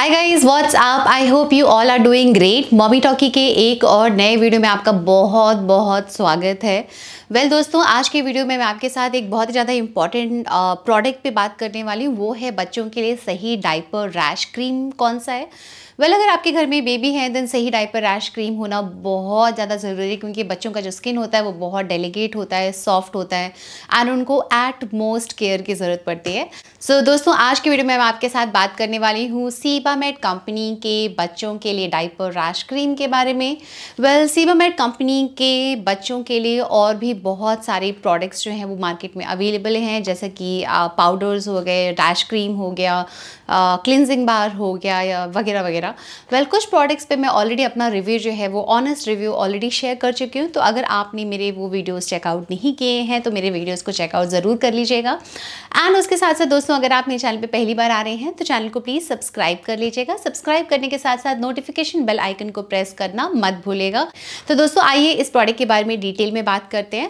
hi guys what's up I hope you all are doing great Mommy Talkie के एक और नए video में आपका बहुत बहुत स्वागत है वेल well, दोस्तों आज के वीडियो में मैं आपके साथ एक बहुत ही ज़्यादा इंपॉर्टेंट प्रोडक्ट पे बात करने वाली हूँ वो है बच्चों के लिए सही डाइपर रैश क्रीम कौन सा है वेल well, अगर आपके घर में बेबी हैं देन सही डाइपर रैश क्रीम होना बहुत ज़्यादा ज़रूरी है क्योंकि बच्चों का जो स्किन होता है वो बहुत डेलीकेट होता है सॉफ्ट होता है एंड उनको एट मोस्ट केयर की ज़रूरत पड़ती है सो so, दोस्तों आज की वीडियो में मैं आपके साथ बात करने वाली हूँ सीबामेट कंपनी के बच्चों के लिए डाइपर रैश क्रीम के बारे में वेल सीबा सीबामेट कंपनी के बच्चों के लिए और भी बहुत सारे प्रोडक्ट्स जो हैं वो मार्केट में अवेलेबल हैं जैसे कि पाउडर्स हो गए डैश क्रीम हो गया क्लिनजिंग बार हो गया या वगैरह वगैरह वेल कुछ प्रोडक्ट्स पे मैं ऑलरेडी अपना रिव्यू जो है वो ऑनेस्ट रिव्यू ऑलरेडी शेयर कर चुकी हूँ तो अगर आपने मेरे वो वीडियोज़ चेकआउट नहीं किए हैं तो मेरे वीडियोज़ को चेकआउट ज़रूर कर लीजिएगा एंड उसके साथ साथ दोस्तों अगर आप मेरे चैनल पर पहली बार आ रहे हैं तो चैनल को प्लीज़ सब्सक्राइब कर लीजिएगा सब्सक्राइब करने के साथ साथ नोटिफिकेशन बेल आइकन को प्रेस करना मत भूलेगा तो दोस्तों आइए इस प्रोडक्ट के बारे में डिटेल में बात करते हैं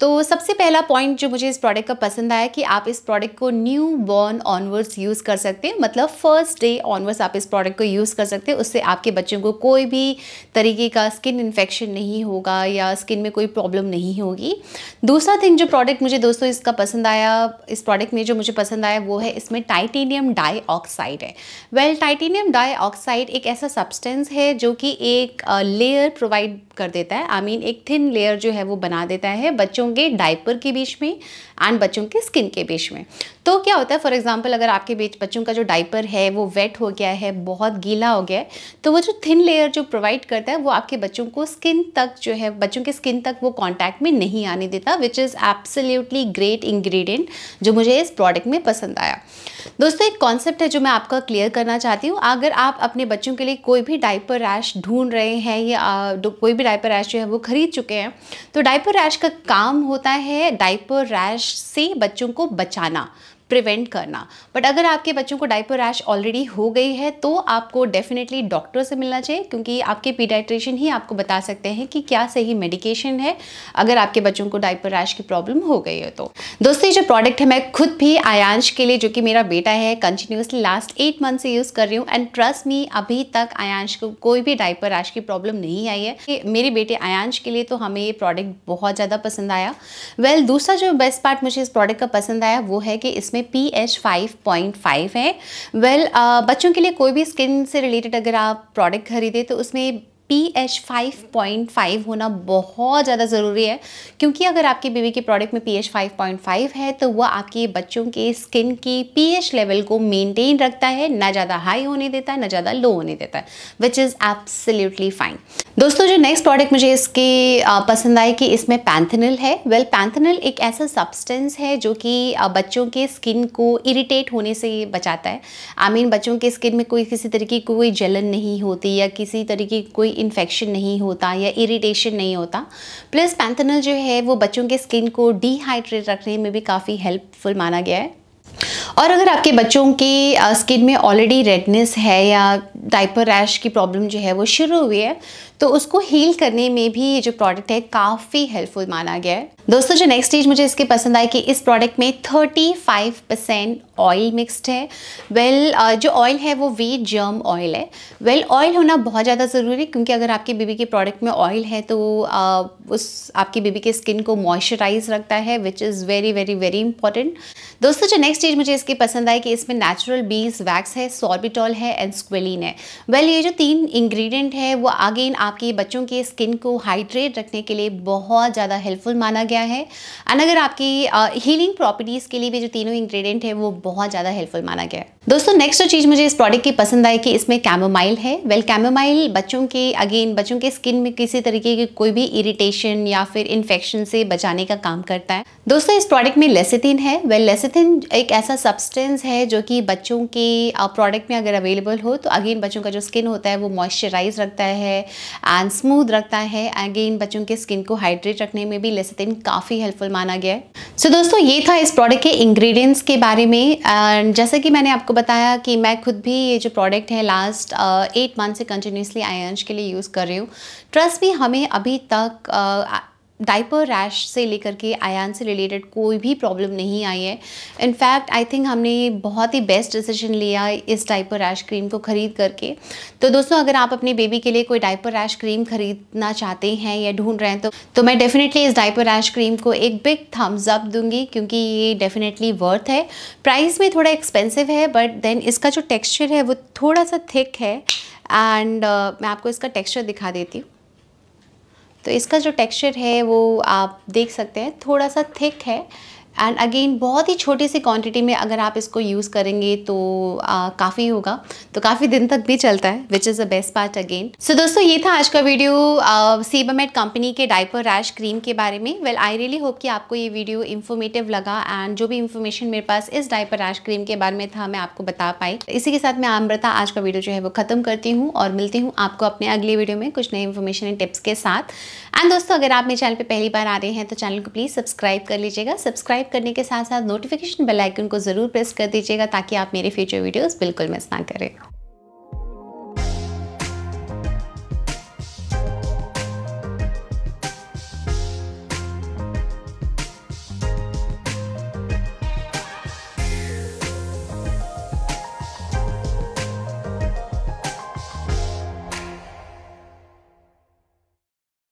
तो सबसे पहला पॉइंट जो मुझे इस प्रोडक्ट का पसंद आया कि आप इस प्रोडक्ट को न्यू बॉर्न ऑनवर्ड्स यूज़ कर सकते हैं मतलब फर्स्ट डे ऑनवर्ड्स आप इस प्रोडक्ट को यूज़ कर सकते हैं उससे आपके बच्चों को कोई भी तरीके का स्किन इन्फेक्शन नहीं होगा या स्किन में कोई प्रॉब्लम नहीं होगी दूसरा थिंग जो प्रोडक्ट मुझे दोस्तों इसका पसंद आया इस प्रोडक्ट में जो मुझे पसंद आया वो है इसमें टाइटेनियम डाई ऑक्साइड है वेल टाइटेनियम डाई ऑक्साइड एक ऐसा सब्सटेंस है जो कि एक लेयर प्रोवाइड कर देता है आई I मीन mean, एक थिन लेयर जो है वो बना देता है बच्चों होंगे डायपर के बीच में एंड बच्चों के स्किन के बीच में तो क्या होता है फॉर एग्जाम्पल अगर आपके बीच बच्चों का जो डायपर है वो वेट हो गया है बहुत गीला हो गया है तो वो जो थिन लेयर जो प्रोवाइड करता है वो आपके बच्चों को स्किन तक जो है बच्चों के स्किन तक वो कॉन्टैक्ट में नहीं आने देता which is absolutely great ingredient जो मुझे इस प्रोडक्ट में पसंद आया दोस्तों एक कॉन्सेप्ट है जो मैं आपका क्लियर करना चाहती हूँ अगर आप अपने बच्चों के लिए कोई भी डायपर रैश ढूंढ रहे हैं या कोई भी डायपर रैश जो है वो खरीद चुके हैं तो डायपर रैश का काम होता है डाइपर रैश से बच्चों को बचाना प्रिवेंट करना बट अगर आपके बच्चों को डाइपर रैश ऑलरेडी हो गई है तो आपको डेफिनेटली डॉक्टर से मिलना चाहिए क्योंकि आपके पीडाइट्रिशियन ही आपको बता सकते हैं कि क्या सही मेडिकेशन है अगर आपके बच्चों को डाइपर रैश की प्रॉब्लम हो गई है तो दोस्तों ये जो प्रोडक्ट है मैं खुद भी आयांश के लिए जो कि मेरा बेटा है कंटिन्यूसली लास्ट एट मंथ से यूज़ कर रही हूँ एंड ट्रस्ट मी अभी तक आयांश को कोई भी डाइपर रैश की प्रॉब्लम नहीं आई है मेरे बेटे आयांश के लिए तो हमें ये प्रोडक्ट बहुत ज़्यादा पसंद आया वेल well, दूसरा जो बेस्ट पार्ट मुझे इस प्रोडक्ट का पसंद आया वो है कि इसमें जिसमें P H five point five है वेल well, uh, बच्चों के लिए कोई भी स्किन से रिलेटेड अगर आप प्रोडक्ट खरीदें तो उसमें P H five point five होना बहुत ज़्यादा ज़रूरी है क्योंकि अगर आपके बेबी के प्रोडक्ट में P H five point five है तो वह आपके बच्चों के स्किन की पी एच लेवल को मेनटेन रखता है ना ज़्यादा हाई होने देता है ना ज़्यादा लो होने देता है विच इज़ एब्सोल्युटली फाइन दोस्तों जो नेक्स्ट प्रोडक्ट मुझे इसके पसंद आए कि इसमें पैंथनल है वेल well, पैंथनल एक ऐसा सब्सटेंस है जो कि बच्चों के स्किन को इरिटेट होने से बचाता है आई I मीन mean, बच्चों के स्किन में कोई किसी तरीके की कोई जलन नहीं होती या किसी तरीके की कोई इन्फेक्शन नहीं होता या इरिटेशन नहीं होता प्लस पैंथनल जो है वो बच्चों के स्किन को डिहाइड्रेट रखने में भी काफ़ी हेल्पफुल माना गया है और अगर आपके बच्चों के स्किन में ऑलरेडी रेडनेस है या डाइपर रैश की प्रॉब्लम जो है वो शुरू हुई है तो उसको हील करने में भी ये जो प्रोडक्ट है काफ़ी हेल्पफुल माना गया है दोस्तों जो नेक्स्ट चीज़ मुझे इसके पसंद आई कि इस प्रोडक्ट में 35% ऑयल मिक्स्ड है वेल well, uh, जो ऑयल है वो वी जर्म ऑयल है वेल well, ऑयल होना बहुत ज़्यादा ज़रूरी है क्योंकि अगर आपके बेबी के प्रोडक्ट में ऑयल है तो uh, उस आपकी बेबी के स्किन को मॉइस्चराइज रखता है which is very very very important दोस्तों जो नेक्स्ट चीज़ मुझे इसकी पसंद आई कि इसमें नेचुरल बीज वैक्स है सॉर्बिटॉल है एंड स्क्वेलिन है वेल well, ये जो तीन इंग्रेडिएंट है वो अगेन आपके बच्चों के स्किन को हाइड्रेट रखने के लिए बहुत ज़्यादा हेल्पफुल माना गया है एंड अगर आपकी हीलिंग uh, प्रॉपर्टीज़ के लिए भी जो तीनों इंग्रेडिएंट है वो बहुत ज़्यादा हेल्पफुल माना गया है दोस्तों नेक्स्ट जो चीज़ मुझे इस प्रोडक्ट की पसंद आई कि इसमें कैमोमाइल है वेल well, कैमोमाइल बच्चों के अगेन बच्चों के स्किन में किसी तरीके की कोई भी इरिटेशन या फिर इन्फेक्शन से बचाने का काम करता है दोस्तों इस प्रोडक्ट में लेसिथिन है वेल well, लेसिथिन एक ऐसा सब्सटेंस है जो कि बच्चों के प्रोडक्ट में अगर अवेलेबल हो तो अगेन बच्चों का जो स्किन होता है वो मॉइस्चराइज रखता है एंड स्मूथ रखता है अगेन बच्चों के स्किन को हाइड्रेट रखने में भी लेसिथिन काफ़ी हेल्पफुल माना गया है सो so, दोस्तों ये था इस प्रोडक्ट के इंग्रेडिएंट्स के बारे में एंड जैसा कि मैंने आपको बताया कि मैं खुद भी ये जो प्रोडक्ट है लास्ट एट मंथ से कंटिन्यूसली आई के लिए यूज़ कर रही हूँ ट्रस्ट भी हमें अभी तक uh, डाइपर रैश से लेकर के आयान से रिलेटेड कोई भी प्रॉब्लम नहीं आई है इनफैक्ट आई थिंक हमने बहुत ही बेस्ट डिसीजन लिया इस डाइपर रैश क्रीम को ख़रीद करके तो दोस्तों अगर आप अपने बेबी के लिए कोई डाइपर रैश क्रीम खरीदना चाहते हैं या ढूंढ रहे हैं तो तो मैं डेफिनेटली इस डाइपर रैश क्रीम को एक बिग थम्स अप दूंगी क्योंकि ये डेफिनेटली वर्थ है प्राइस में थोड़ा एक्सपेंसिव है बट देन इसका जो टेक्स्चर है वो थोड़ा सा थिक है एंड uh, मैं आपको इसका टेक्स्चर दिखा देती हूँ तो इसका जो टेक्सचर है वो आप देख सकते हैं थोड़ा सा थिक है एंड अगेन बहुत ही छोटी सी क्वांटिटी में अगर आप इसको यूज़ करेंगे तो काफ़ी होगा तो काफ़ी दिन तक भी चलता है which is the best part again so दोस्तों ये था आज का वीडियो सीबामेट कंपनी के डाइपर रैश क्रीम के बारे में वेल आई रियली होप कि आपको ये वीडियो इन्फॉर्मेटिव लगा एंड जो भी इन्फॉर्मेशन मेरे पास इस डायपर रैश क्रीम के बारे में था मैं आपको बता पाई इसी के साथ मैं अमृता आज का वीडियो जो है वो ख़त्म करती हूँ और मिलती हूँ आपको अपने अगले वीडियो में कुछ नए इन्फॉर्मेशन एंड टिप्स के साथ एंड दोस्तों अगर आप मेरे चैनल पर पहली बार आ रहे हैं तो चैनल को प्लीज़ सब्सक्राइब कर लीजिएगा सब्सक्राइब सब्सक्राइब करने के साथ साथ नोटिफिकेशन बेल आइकन को ज़रूर प्रेस कर दीजिएगा ताकि आप मेरे फ्यूचर वीडियोस बिल्कुल मिस ना करें